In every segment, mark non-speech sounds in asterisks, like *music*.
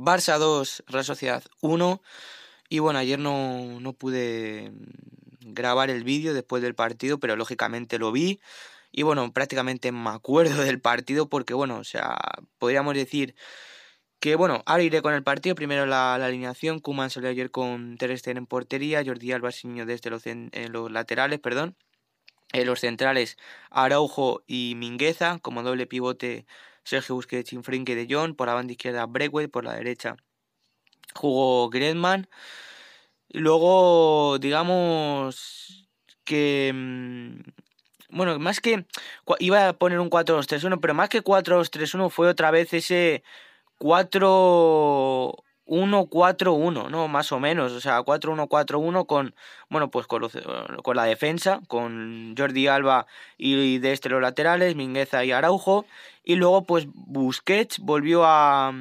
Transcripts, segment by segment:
Barça 2, Real Sociedad 1. Y bueno, ayer no, pude mm, grabar el vídeo después del partido, pero lógicamente lo vi. Y bueno, prácticamente me acuerdo *laughs* del partido porque, bueno, o sea, podríamos decir que, bueno, ahora iré con el partido. Primero la, alineación. Kuman salió ayer con Ter Stegen en portería, Jordi Alba desde los, eh, los laterales, perdón. En eh, los centrales, Araujo y Mingueza como doble pivote Sergio Busquets, Infrinque de John, por la banda izquierda Breakway, por la derecha jugó Gretman. Y luego, digamos que... Mm, bueno, más que... Iba a poner un 4-2-3-1, pero más que 4-2-3-1 fue otra vez ese 4... 1-4-1, ¿no? Más o menos, o sea, 4-1-4-1 con, bueno, pues eh, con, la defensa, con Jordi Alba y de este los laterales, Mingueza y Araujo, y luego pues Busquets volvió a,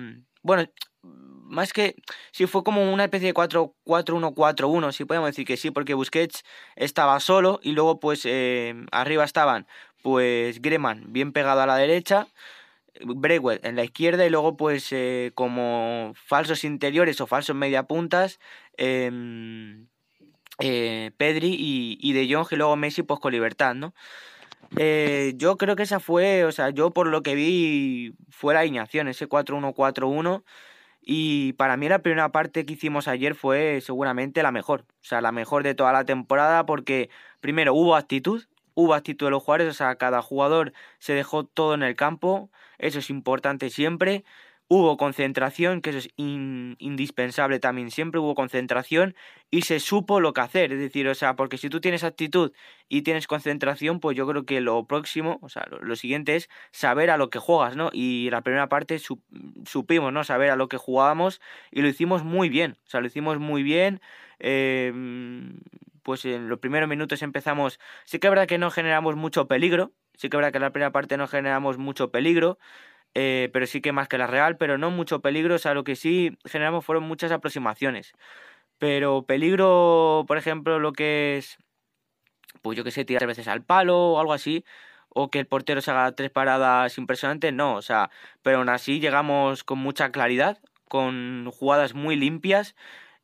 bueno, más que, sí fue como una especie de 4-1-4-1, si podemos decir que sí, porque Busquets estaba solo y luego pues eh, arriba estaban pues Greman bien pegado a la derecha, Breguet en la izquierda y luego pues eh, como falsos interiores o falsos media puntas, em, eh, Pedri y, De Jong y luego Messi pues con libertad, ¿no? Eh, yo creo que esa fue, o sea, yo por lo que vi fue la alineación, ese 4-1-4-1 y para mí la primera parte que hicimos ayer fue seguramente la mejor, o sea, la mejor de toda la temporada porque primero hubo actitud, hubo de los jugadores, o sea, cada jugador se dejó todo en el campo, eso es importante siempre. Hubo concentración, que eso es indispensable también, siempre hubo concentración y se supo lo que hacer, es decir, o sea, porque si tú tienes actitud y tienes concentración, pues yo creo que lo próximo, o sea, lo, siguiente es saber a lo que juegas, ¿no? Y la primera parte supimos, ¿no? Saber a lo que jugábamos y lo hicimos muy bien, o sea, lo hicimos muy bien. Em, pues en los primeros minutos empezamos, sí que es verdad que no generamos mucho peligro, sí que es verdad que en la primera parte no generamos mucho peligro, eh, pero sí que más que la Real, pero no mucho peligro, o sea, lo que sí generamos fueron muchas aproximaciones. Pero peligro, por ejemplo, lo que es, pues yo que sé, tirar tres veces al palo o algo así, o que el portero se haga tres paradas impresionantes, no, o sea, pero aún así llegamos con mucha claridad, con jugadas muy limpias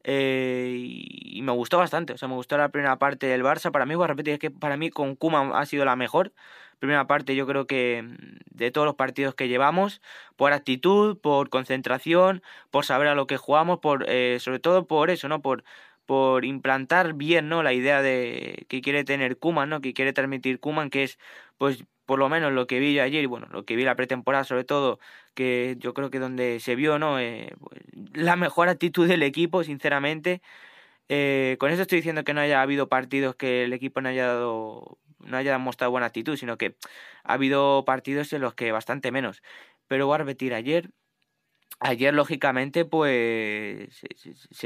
eh, y me gustó bastante, o sea, me gustó la primera parte del Barça. Para mí, voy a repetir, es que para mí con Kuma ha sido la mejor. Primera parte, yo creo que mm, de todos los partidos que llevamos, por actitud, por concentración, por saber a lo que jugamos, por eh, sobre todo por eso, ¿no? Por, por implantar bien, ¿no? La idea de que quiere tener Kuman, ¿no? Que quiere transmitir Kuman, que es pues por lo menos lo que vi ayer, bueno, lo que vi la pretemporada sobre todo, que yo creo que donde se vio, ¿no? Eh, pues, la mejor actitud del equipo, sinceramente. Eh, con eso estoy diciendo que no haya habido partidos que el equipo no haya dado no haya mostrado buena actitud, sino que ha habido partidos en los que bastante menos. Pero voy ayer. Ayer, lógicamente, pues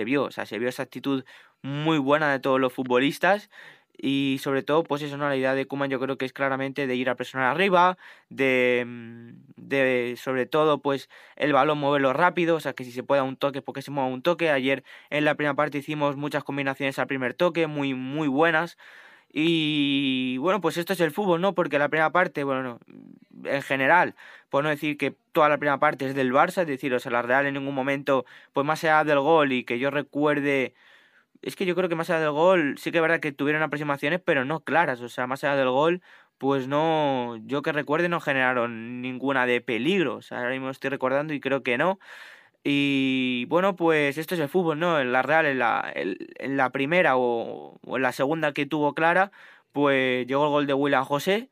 vio, sea, se vio esa actitud muy buena de todos los futbolistas y sobre todo, pues eso, ¿no? La idea de Kuman yo creo que es claramente de ir a presionar arriba, de, mm, de sobre todo, pues el balón moverlo rápido, o sea, que si se a un toque, porque se mueva un toque. Ayer en la primera parte hicimos muchas combinaciones al primer toque, muy, muy buenas. Y bueno, pues esto es el fútbol, ¿no? Porque la primera parte, bueno, en general, por no decir que toda la primera parte es del Barça, es decir, o sea, la Real en ningún momento, pues más allá del gol y que yo recuerde es que yo creo que más allá del gol, sí que es verdad que tuvieron aproximaciones, pero no claras. O sea, más allá del gol, pues no, yo que recuerde, no generaron ninguna de peligro. O sea, ahora mismo estoy recordando y creo que no. Y bueno, pues esto es el fútbol, ¿no? En la Real, en la, primera o, en la segunda que tuvo clara, pues llegó el gol de Willa José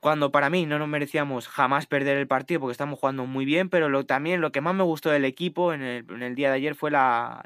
cuando para mí no nos merecíamos jamás perder el partido porque estamos jugando muy bien, pero lo, también lo que más me gustó del equipo en el, día de ayer fue la,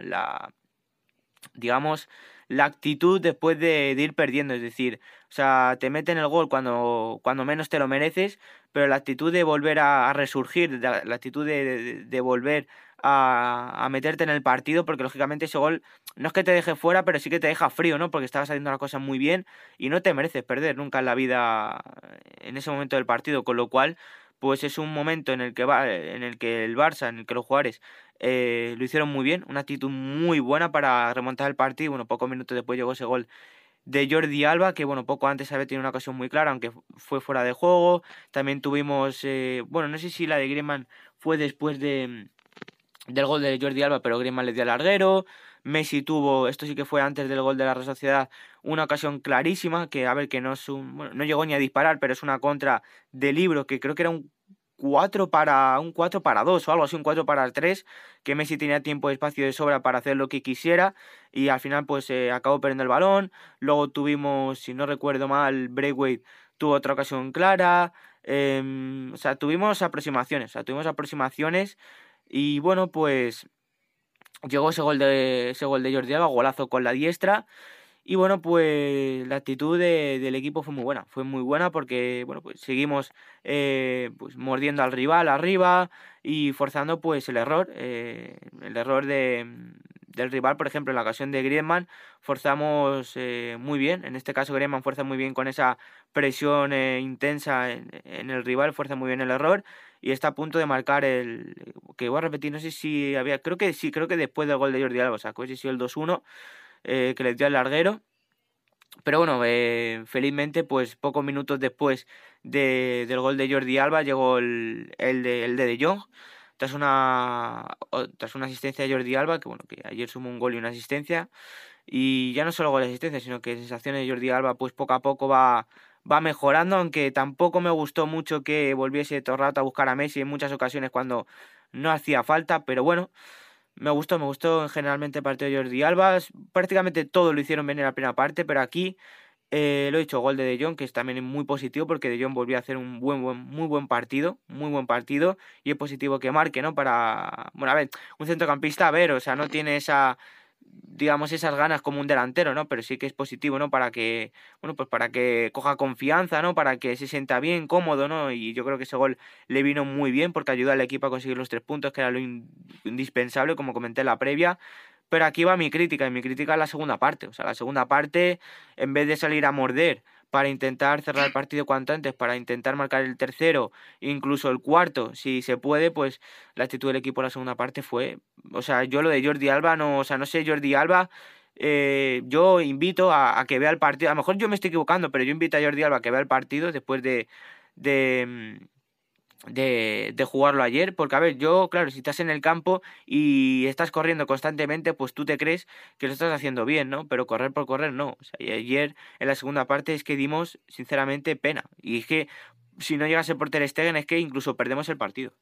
digamos, la actitud después de, ir perdiendo. Es decir, o sea, te meten el gol cuando, cuando menos te lo mereces, pero la actitud de volver a, resurgir, la, actitud de, volver a, a, meterte en el partido, porque lógicamente ese gol no es que te deje fuera, pero sí que te deja frío, ¿no? Porque estabas haciendo una cosa muy bien y no te mereces perder nunca en la vida eh, en ese momento del partido, con lo cual, pues es un momento en el que va, en el que el Barça, en el que los jugadores eh, lo hicieron muy bien, una actitud muy buena para remontar el partido. Bueno, pocos minutos después llegó ese gol de Jordi Alba, que bueno, poco antes había tenido una ocasión muy clara, aunque fue fuera de juego. También tuvimos, eh, bueno, no sé si la de Griezmann fue después de, mm, del gol de Jordi Alba, pero Griezmann le dio al larguero. Messi tuvo, esto sí que fue antes del gol de la Real Sociedad, una ocasión clarísima, que a ver, que no, bueno, no llegó ni a disparar, pero es una contra de libro, que creo que era un 4 para un 4 para 2 o algo así, un 4 para 3, que Messi tenía tiempo y espacio de sobra para hacer lo que quisiera y al final pues eh, acabó perdiendo el balón, luego tuvimos, si no recuerdo mal, breakway tuvo otra ocasión clara, em, o sea, tuvimos aproximaciones, o sea, tuvimos aproximaciones y bueno, pues llegó ese gol de, ese gol de Jordi golazo con la diestra y bueno, pues la actitud del equipo fue muy buena, fue muy buena porque, bueno, pues seguimos eh, pues, mordiendo al rival arriba y forzando pues el error, eh, el error de, mm, del rival, por ejemplo, en la ocasión de Griezmann, forzamos eh, muy bien, en este caso Griezmann fuerza muy bien con esa presión intensa en, el rival, fuerza muy bien el error y está a punto de marcar el que voy a repetir, no sé si había, creo que sí, creo que después del gol de Jordi Alba, o sea, que el 2-1 eh, que le dio al larguero. Pero bueno, eh, felizmente, pues pocos minutos después de, del gol de Jordi Alba llegó el, el, de, el de, de Jong. Tras una, tras una asistencia de Jordi Alba, que bueno, que ayer sumó un gol y una asistencia. Y ya no solo gol de asistencia, sino que sensaciones de Jordi Alba, pues poco a poco va, va mejorando, aunque tampoco me gustó mucho que volviese todo el rato a buscar a Messi en muchas ocasiones cuando no hacía falta, pero bueno, me gustó, me gustó generalmente el partido de Jordi Alba. Prácticamente todo lo hicieron venir a la primera parte, pero aquí eh, lo he dicho, gol de De Jong, que es también muy positivo porque De Jong volvió a hacer un buen, buen, muy buen partido, muy buen partido, y es positivo que marque, ¿no? Para, bueno, a ver, un centrocampista, a ver, o sea, no tiene esa, digamos, esas ganas como un delantero, ¿no? Pero sí que es positivo, ¿no? Para que, bueno, pues para que coja confianza, ¿no? Para que se sienta bien, cómodo, ¿no? Y yo creo que ese gol le vino muy bien porque ayudó al equipo a conseguir los tres puntos, que era lo indispensable, como comenté en la previa. Pero aquí va mi crítica, y mi crítica es la segunda parte. O sea, la segunda parte, en vez de salir a morder, para intentar cerrar el partido cuanto antes, para intentar marcar el tercero, incluso el cuarto, si se puede, pues la actitud del equipo en la segunda parte fue, o sea, yo lo de Jordi Alba, no, o sea, no sé, Jordi Alba, eh, yo invito a, que vea el partido, a lo mejor yo me estoy equivocando, pero yo invito a Jordi Alba a que vea el partido después de mm, de, jugarlo ayer, porque a ver, yo, claro, si estás en el campo y estás corriendo constantemente, pues tú te crees que lo estás haciendo bien, ¿no? Pero correr por correr no. O sea, ayer en la segunda parte es que dimos, sinceramente, pena. Y es que si no llegase por Ter Stegen es que incluso perdemos el partido.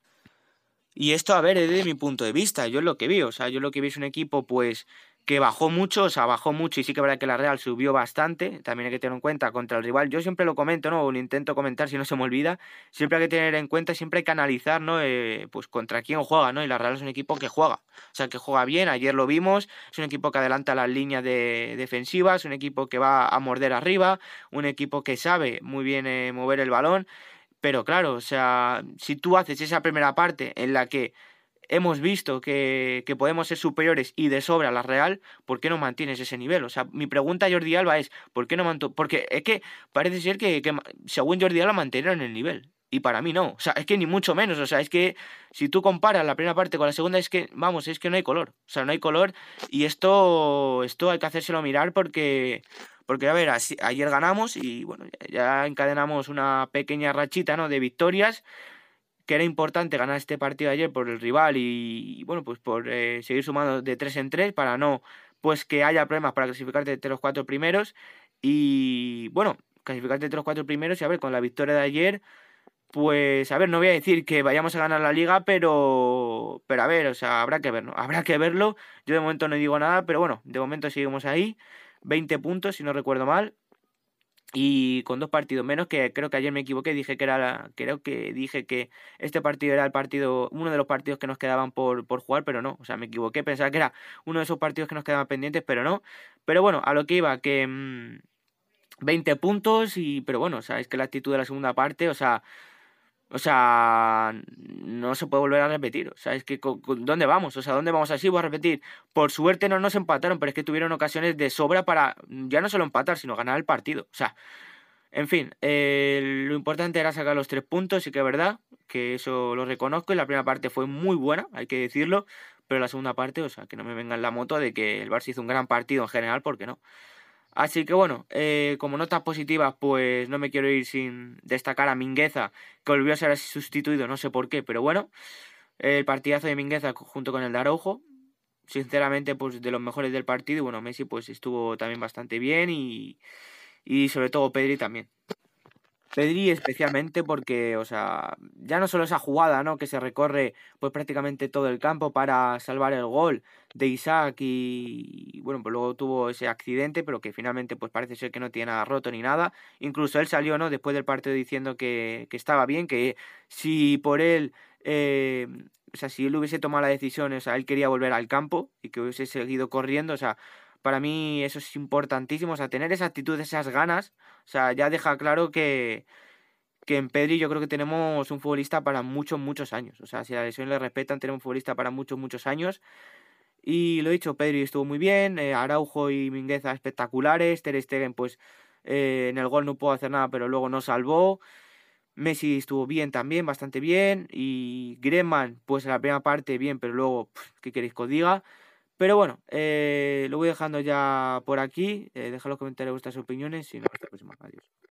Y esto, a ver, desde mi punto de vista, yo es lo que vi, o sea, yo lo que vi es un equipo, pues, que bajó mucho, o sea, bajó mucho y sí que verdad que la Real subió bastante, también hay que tener en cuenta contra el rival, yo siempre lo comento, ¿no? O lo intento comentar si no se me olvida, siempre hay que tener en cuenta, siempre hay que analizar, ¿no? Eh, pues contra quién juega, ¿no? Y la Real es un equipo que juega, o sea, que juega bien, ayer lo vimos, es un equipo que adelanta las líneas de defensivas, un equipo que va a morder arriba, un equipo que sabe muy bien eh, mover el balón, pero claro, o sea, si tú haces esa primera parte en la que hemos visto que, podemos ser superiores y de sobra a la Real, ¿por qué no mantienes ese nivel? O sea, mi pregunta a Jordi Alba es, ¿por qué no mantuvo? Porque es que parece ser que, según Jordi Alba en el nivel. Y para mí no. O sea, es que ni mucho menos. O sea, es que si tú comparas la primera parte con la segunda, es que, vamos, es que no hay color. O sea, no hay color. Y esto, esto hay que hacérselo mirar porque... Porque, a ver, ayer ganamos y, bueno, ya encadenamos una pequeña rachita, ¿no?, de victorias, que era importante ganar este partido ayer por el rival y, bueno, pues por eh, seguir sumando de 3 en 3 para no pues que haya problemas para clasificarte entre los cuatro primeros y bueno, clasificarte entre los cuatro primeros y a ver, con la victoria de ayer, pues a ver, no voy a decir que vayamos a ganar la liga, pero pero a ver, o sea, habrá que verlo, habrá que verlo. Yo de momento no digo nada, pero bueno, de momento seguimos ahí, 20 puntos si no recuerdo mal, y con dos partidos menos que creo que ayer me equivoqué dije que era creo que dije que este partido era el partido uno de los partidos que nos quedaban por, por jugar pero no o sea me equivoqué pensaba que era uno de esos partidos que nos quedaban pendientes pero no pero bueno a lo que iba que mm, veinte 20 puntos y pero bueno sabéis es que la actitud de la segunda parte o sea o sea, no se puede volver a repetir. O sea, es que ¿dónde vamos? O sea, ¿dónde vamos así? Voy a repetir. Por suerte no nos empataron, pero es que tuvieron ocasiones de sobra para mm, ya no solo empatar, sino ganar el partido. O sea, en fin, eh, lo importante era sacar los tres puntos, y que es verdad, que eso lo reconozco. Y la primera parte fue muy buena, hay que decirlo. Pero la segunda parte, o sea, que no me venga en la moto de que el Barça hizo un gran partido en general, porque no. Así que bueno, eh, como notas positivas, pues no me quiero ir sin destacar a Mingueza, que volvió a ser sustituido, no sé por qué, pero bueno, el partidazo de Mingueza junto con el Darojo, sinceramente, pues de los mejores del partido, y bueno, Messi pues estuvo también bastante bien y, y sobre todo Pedri también. Pedri especialmente porque, o sea, ya no solo esa jugada, ¿no? Que se recorre pues prácticamente todo el campo para salvar el gol de Isaac y, bueno, pues luego tuvo ese accidente, pero que finalmente pues parece ser que no tiene nada roto ni nada. Incluso él salió, ¿no? Después del partido diciendo que, estaba bien, que si por él, eh, o sea, si él hubiese tomado la decisión, o sea, él quería volver al campo y que hubiese seguido corriendo, o sea, para mí eso es importantísimo, o sea, tener esa actitud, esas ganas, o sea, ya deja claro que, en Pedri yo creo que tenemos un futbolista para muchos, muchos años. O sea, si la lesión le respetan, tenemos un futbolista para muchos, muchos años. Y lo he dicho, Pedri estuvo muy bien, eh, Araujo y Mingueza espectaculares, Ter Stegen pues eh, en el gol no pudo hacer nada, pero luego no salvó. Messi estuvo bien también, bastante bien. Y Greman, pues en la primera parte bien, pero luego, ¿qué queréis que os diga? Pero bueno, eh, lo voy dejando ya por aquí. Eh, deja en los comentarios vuestras opiniones y nos vemos la próxima. Adiós.